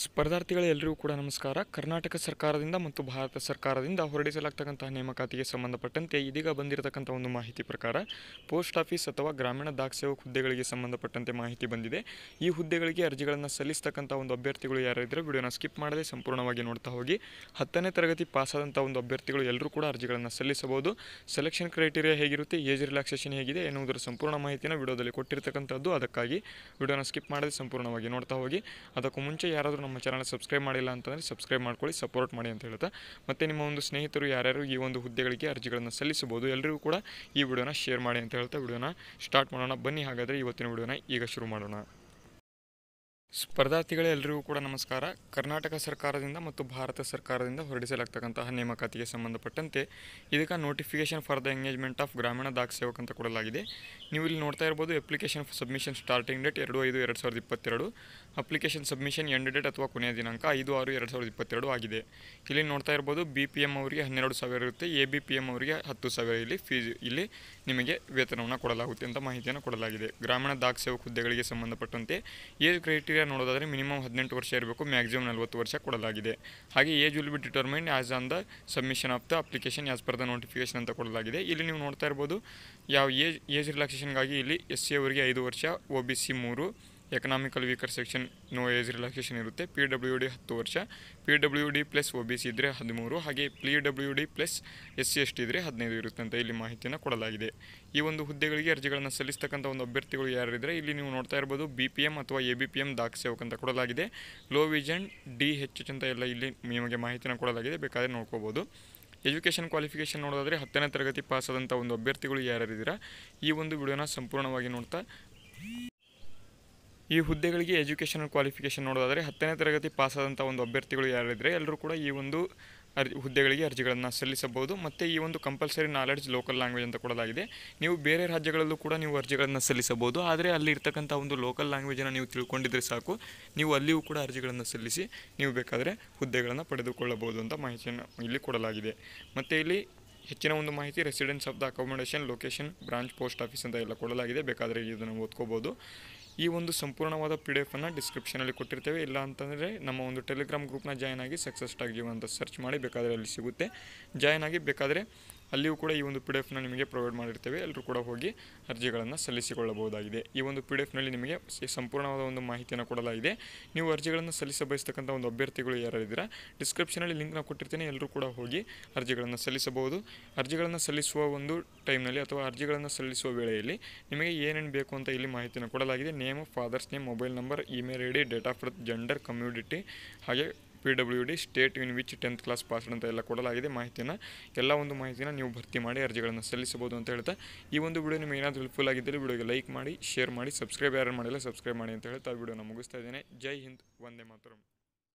ಸ್ಪರ್ಧಾರ್ಥಿಗಳೆಲ್ಲರಿಗೂ ಕೂಡ ನಮಸ್ಕಾರ ಕರ್ನಾಟಕ ಸರ್ಕಾರದಿಂದ ಮತ್ತು ಭಾರತ ಸರ್ಕಾರದಿಂದ ಹೊರಡಿಸಲಾಗ್ತಕ್ಕಂತಹ ನೇಮಕಾತಿಗೆ ಸಂಬಂಧಪಟ್ಟಂತೆ ಇದೀಗ ಬಂದಿರತಕ್ಕಂಥ ಒಂದು ಮಾಹಿತಿ ಪ್ರಕಾರ ಪೋಸ್ಟ್ ಆಫೀಸ್ ಅಥವಾ ಗ್ರಾಮೀಣ ಡಾಕ್ ಸೇವಕ ಹುದ್ದೆಗಳಿಗೆ ಸಂಬಂಧಪಟ್ಟಂತೆ ಮಾಹಿತಿ ಬಂದಿದೆ ಈ ಹುದ್ದೆಗಳಿಗೆ ಅರ್ಜಿಗಳನ್ನು ಸಲ್ಲಿಸ್ತಕ್ಕಂಥ ಒಂದು ಅಭ್ಯರ್ಥಿಗಳು ಯಾರಿದ್ದರೆ ವಿಡಿಯೋನ ಸ್ಕಿಪ್ ಮಾಡದೆ ಸಂಪೂರ್ಣವಾಗಿ ನೋಡ್ತಾ ಹೋಗಿ ಹತ್ತನೇ ತರಗತಿ ಪಾಸಾದಂಥ ಒಂದು ಅಭ್ಯರ್ಥಿಗಳು ಎಲ್ಲರೂ ಕೂಡ ಅರ್ಜಿಗಳನ್ನು ಸಲ್ಲಿಸಬಹುದು ಸೆಲೆಕ್ಷನ್ ಕ್ರೈಟೀರಿಯಾ ಹೇಗಿರುತ್ತೆ ಏಜ್ ರಿಲ್ಯಾಕ್ಸೇಷನ್ ಹೇಗಿದೆ ಎನ್ನುವುದರ ಸಂಪೂರ್ಣ ಮಾಹಿತಿನ ವಿಡಿಯೋದಲ್ಲಿ ಕೊಟ್ಟಿರ್ತಕ್ಕಂಥದ್ದು ಅದಕ್ಕಾಗಿ ವಿಡಿಯೋನ ಸ್ಕಿಪ್ ಮಾಡದೆ ಸಂಪೂರ್ಣವಾಗಿ ನೋಡ್ತಾ ಹೋಗಿ ಅದಕ್ಕೂ ಮುಂಚೆ ಯಾರಾದರೂ ನಮ್ಮ ಚಾನಲ್ ಸಬ್ಸ್ಕ್ರೈಬ್ ಮಾಡಿಲ್ಲ ಅಂತಂದರೆ ಸಬ್ಸ್ಕ್ರೈಬ್ ಮಾಡ್ಕೊಳ್ಳಿ ಸಪೋರ್ಟ್ ಮಾಡಿ ಅಂತ ಹೇಳ್ತಾ ಮತ್ತು ನಿಮ್ಮ ಒಂದು ಸ್ನೇಹಿತರು ಯಾರ್ಯಾರು ಈ ಒಂದು ಹುದ್ದೆಗಳಿಗೆ ಅರ್ಜಿಗಳನ್ನು ಸಲ್ಲಿಸಬಹುದು ಎಲ್ಲರಿಗೂ ಕೂಡ ಈ ವಿಡಿಯೋನ ಶೇರ್ ಮಾಡಿ ಅಂತ ಹೇಳ್ತಾ ವಿಡಿಯೋನ ಸ್ಟಾರ್ಟ್ ಮಾಡೋಣ ಬನ್ನಿ ಹಾಗಾದರೆ ಇವತ್ತಿನ ವಿಡಿಯೋನ ಈಗ ಶುರು ಮಾಡೋಣ ಸ್ಪರ್ಧಾರ್ಥಿಗಳೆಲ್ಲರಿಗೂ ಕೂಡ ನಮಸ್ಕಾರ ಕರ್ನಾಟಕ ಸರ್ಕಾರದಿಂದ ಮತ್ತು ಭಾರತ ಸರ್ಕಾರದಿಂದ ಹೊರಡಿಸಲಾಗ್ತಕ್ಕಂತಹ ನೇಮಕಾತಿಗೆ ಸಂಬಂಧಪಟ್ಟಂತೆ ಇದಕ್ಕೆ notification for the engagement of Gramin Dak Sevak ಅಂತ ಕೊಡಲಾಗಿದೆ ನೀವು ಇಲ್ಲಿ ನೋಡ್ತಾ ಇರ್ಬೋದು ಅಪ್ಲಿಕೇಶನ್ ಸಬ್ಮಿಷನ್ ಸ್ಟಾರ್ಟಿಂಗ್ ಡೇಟ್ ಎರಡು ಐದು ಎರಡು ಸಾವಿರದ ಇಪ್ಪತ್ತೆರಡು ಅಪ್ಲಿಕೇಶನ್ ಸಬ್ಮಿಷನ್ ಎಂಡ್ ಡೇಟ್ ಅಥವಾ ಕೊನೆಯ ದಿನಾಂಕ ಐದು ಆರು ಎರಡು ಸಾವಿರದ ಇಪ್ಪತ್ತೆರಡು ಆಗಿದೆ ಇಲ್ಲಿ ನೋಡ್ತಾ ಇರ್ಬೋದು ಬಿ ಪಿ ಎಮ್ ಅವರಿಗೆ ಹನ್ನೆರಡು ಸಾವಿರ ಇರುತ್ತೆ ಎ ಬಿ ಪಿ ಎಮ್ ಅವರಿಗೆ ಹತ್ತು ಸಾವಿರ ಇಲ್ಲಿ ಫೀಸ್ ಇಲ್ಲಿ ನಿಮಗೆ ವೇತನವನ್ನು ಕೊಡಲಾಗುತ್ತೆ ಅಂತ ಮಾಹಿತಿಯನ್ನು ಕೊಡಲಾಗಿದೆ ಗ್ರಾಮೀಣ ಡಾಕ್ ಸೇವಕ ಹುದ್ದೆಗಳಿಗೆ ಸಂಬಂಧಪಟ್ಟಂತೆ ಏಜ್ ಕ್ರೈಟೀರಿಯಾ ಕ್ರೈಟೀರಿಯಾ ನೋಡೋದಾದರೆ ಮಿನಿಮಮ್ ಹದಿನೆಂಟು ವರ್ಷ ಇರಬೇಕು ಮ್ಯಾಕ್ಸಿಮಮ್ ನಲವತ್ತು ವರ್ಷ ಕೊಡಲಾಗಿದೆ ಹಾಗೆ age will be determined as on the submission of the application as per the notification ಅಂತ ಕೊಡಲಾಗಿದೆ ಇಲ್ಲಿ ನೀವು ನೋಡ್ತಾ ಇರ್ಬೋದು ಯಾವ ಏಜ್ ಏಜ್ ರಿಲ್ಯಾಕ್ಸೇಷನ್ಗಾಗಿ ಇಲ್ಲಿ ಎಸ್ ಸಿ ಅವರಿಗೆ ಐದು ವರ್ಷ ಒ ಬಿ ಸಿ ಮೂರು economical weaker section no age relaxation ಇರುತ್ತೆ ಪಿ ಡಬ್ಲ್ಯೂ ಡಿ ಹತ್ತು ವರ್ಷ P W D plus O B C ಇದ್ದರೆ ಹದಿಮೂರು ಹಾಗೆ P W D plus S C S T ಇದ್ದರೆ ಹದಿನೈದು ಇರುತ್ತೆ ಅಂತ ಇಲ್ಲಿ ಮಾಹಿತಿಯನ್ನು ಕೊಡಲಾಗಿದೆ ಈ ಒಂದು ಹುದ್ದೆಗಳಿಗೆ ಅರ್ಜಿಗಳನ್ನು ಸಲ್ಲಿಸ್ತಕ್ಕಂಥ ಒಂದು ಅಭ್ಯರ್ಥಿಗಳು ಯಾರಿದ್ದರೆ ಇಲ್ಲಿ ನೀವು ನೋಡ್ತಾ ಇರ್ಬೋದು ಬಿ ಪಿ ಎಮ್ ಅಥವಾ ಎ ಬಿ ಪಿ ಎಮ್ ದಾಖ ಸೇವಕ ಅಂತ ಕೊಡಲಾಗಿದೆ ಲೋ ವಿಜನ್ ಡಿ ಹೆಚ್ಚು ಅಂತ ಎಲ್ಲ ಇಲ್ಲಿ ನಿಮಗೆ ಮಾಹಿತಿಯನ್ನು ಕೊಡಲಾಗಿದೆ ಬೇಕಾದರೆ ನೋಡ್ಕೋಬೋದು ಎಜುಕೇಷನ್ ಕ್ವಾಲಿಫಿಕೇಷನ್ ನೋಡೋದಾದರೆ ಹತ್ತನೇ ತರಗತಿ ಪಾಸಾದಂಥ ಒಂದು ಅಭ್ಯರ್ಥಿಗಳು ಯಾರ್ಯಾರಿದ್ದೀರಾ ಈ ಒಂದು ವಿಡಿಯೋನ ಸಂಪೂರ್ಣವಾಗಿ ನೋಡ್ತಾ ಈ ಹುದ್ದೆಗಳಿಗೆ ಎಜುಕೇಷನಲ್ ಕ್ವಾಲಿಫಿಕೇಷನ್ ನೋಡೋದಾದರೆ ಹತ್ತನೇ ತರಗತಿ ಪಾಸಾದಂಥ ಒಂದು ಅಭ್ಯರ್ಥಿಗಳು ಯಾರಿದ್ದರೆ ಎಲ್ಲರೂ ಕೂಡ ಈ ಒಂದು ಅರ್ಜಿ ಹುದ್ದೆಗಳಿಗೆ ಅರ್ಜಿಗಳನ್ನು ಸಲ್ಲಿಸಬಹುದು ಮತ್ತು ಈ ಒಂದು ಕಂಪಲ್ಸರಿ ನಾಲೆಡ್ಜ್ ಲೋಕಲ್ ಲ್ಯಾಂಗ್ವೇಜ್ ಅಂತ ಕೊಡಲಾಗಿದೆ ನೀವು ಬೇರೆ ರಾಜ್ಯಗಳಲ್ಲೂ ಕೂಡ ನೀವು ಅರ್ಜಿಗಳನ್ನು ಸಲ್ಲಿಸಬಹುದು ಆದರೆ ಅಲ್ಲಿ ಇರ್ತಕ್ಕಂಥ ಒಂದು ಲೋಕಲ್ ಲ್ಯಾಂಗ್ವೇಜನ್ನು ನೀವು ತಿಳ್ಕೊಂಡಿದ್ರೆ ಸಾಕು ನೀವು ಅಲ್ಲಿಯೂ ಕೂಡ ಅರ್ಜಿಗಳನ್ನು ಸಲ್ಲಿಸಿ ನೀವು ಬೇಕಾದರೆ ಹುದ್ದೆಗಳನ್ನು ಪಡೆದುಕೊಳ್ಳಬಹುದು ಅಂತ ಮಾಹಿತಿಯನ್ನು ಇಲ್ಲಿ ಕೊಡಲಾಗಿದೆ ಮತ್ತು ಇಲ್ಲಿ ಹೆಚ್ಚಿನ ಒಂದು ಮಾಹಿತಿ residence of the accommodation location branch post office ಅಂತ ಎಲ್ಲ ಕೊಡಲಾಗಿದೆ ಬೇಕಾದರೆ ಇದನ್ನು ಓದ್ಕೋಬೋದು ಈ ಒಂದು ಸಂಪೂರ್ಣವಾದ ಪಿ ಡಿ ಎಫನ್ನು ಡಿಸ್ಕ್ರಿಪ್ಷನಲ್ಲಿ ಕೊಟ್ಟಿರ್ತೇವೆ ಇಲ್ಲ ಅಂತಂದರೆ ನಮ್ಮ ಒಂದು ಟೆಲಿಗ್ರಾಮ್ ಗ್ರೂಪ್ನ ಜಾಯ್ನ್ ಆಗಿ ಸಕ್ಸಸ್ ಆಗಿ ಅಂತ ಸರ್ಚ್ ಮಾಡಿ ಬೇಕಾದರೆ ಅಲ್ಲಿ ಸಿಗುತ್ತೆ ಜಾಯ್ನ್ ಆಗಿ ಬೇಕಾದರೆ ಅಲ್ಲಿಯೂ ಕೂಡ ಈ ಒಂದು ಪಿ ಡಿ ಎಫ್ನ ನಿಮಗೆ ಪ್ರೊವೈಡ್ ಮಾಡಿರ್ತೇವೆ ಎಲ್ಲರೂ ಕೂಡ ಹೋಗಿ ಅರ್ಜಿಗಳನ್ನು ಸಲ್ಲಿಸಿಕೊಳ್ಳಬಹುದಾಗಿದೆ ಈ ಒಂದು ಪಿ ಡಿ ಎಫ್ನಲ್ಲಿ ನಿಮಗೆ ಸಂಪೂರ್ಣವಾದ ಒಂದು ಮಾಹಿತಿಯನ್ನು ಕೊಡಲಾಗಿದೆ ನೀವು ಅರ್ಜಿಗಳನ್ನು ಸಲ್ಲಿಸಬಯಸ್ತಕ್ಕಂಥ ಒಂದು ಅಭ್ಯರ್ಥಿಗಳು ಯಾರಿದ್ದೀರಾ ಡಿಸ್ಕ್ರಿಪ್ಷನಲ್ಲಿ ಲಿಂಕ್ನ ಕೊಟ್ಟಿರ್ತೀನಿ ಎಲ್ಲರೂ ಕೂಡ ಹೋಗಿ ಅರ್ಜಿಗಳನ್ನು ಸಲ್ಲಿಸಬಹುದು ಅರ್ಜಿಗಳನ್ನು ಸಲ್ಲಿಸುವ ಒಂದು ಟೈಮ್ನಲ್ಲಿ ಅಥವಾ ಅರ್ಜಿಗಳನ್ನು ಸಲ್ಲಿಸುವ ವೇಳೆಯಲ್ಲಿ ನಿಮಗೆ ಏನೇನು ಬೇಕು ಅಂತ ಇಲ್ಲಿ ಮಾಹಿತಿಯನ್ನು ಕೊಡಲಾಗಿದೆ name father's name mobile number email I D date of birth gender community ಹಾಗೆ P W D state in which tenth class passed ಅಂತ ಎಲ್ಲ ಕೊಡಲಾಗಿದೆ ಮಾಹಿತಿಯನ್ನು ಎಲ್ಲ ಒಂದು ಮಾಹಿತಿನ ನೀವು ಭರ್ತಿ ಮಾಡಿ ಅರ್ಜಿಗಳನ್ನು ಸಲ್ಲಿಸಬಹುದು ಅಂತ ಹೇಳ್ತಾ ಈ ಒಂದು ವಿಡಿಯೋ ನಿಮಗೆ ಏನಾದರೂ ಹೆಲ್ಪ್ಫುಲ್ ಆಗಿದ್ದರೆ ವಿಡಿಯೋಗೆ ಲೈಕ್ ಮಾಡಿ ಶೇರ್ ಮಾಡಿ ಸಬ್ಸ್ಕ್ರೈಬ್ ಯಾರು ಮಾಡಿಲ್ಲ ಸಬ್ಸ್ಕ್ರೈಬ್ ಮಾಡಿ ಅಂತ ಹೇಳ್ತಾ ವಿಡಿಯೋನ ಮುಗಿಸ್ತಾ ಇದ್ದೇನೆ ಜೈ ಹಿಂದ್ ವಂದೇ ಮಾತರಂ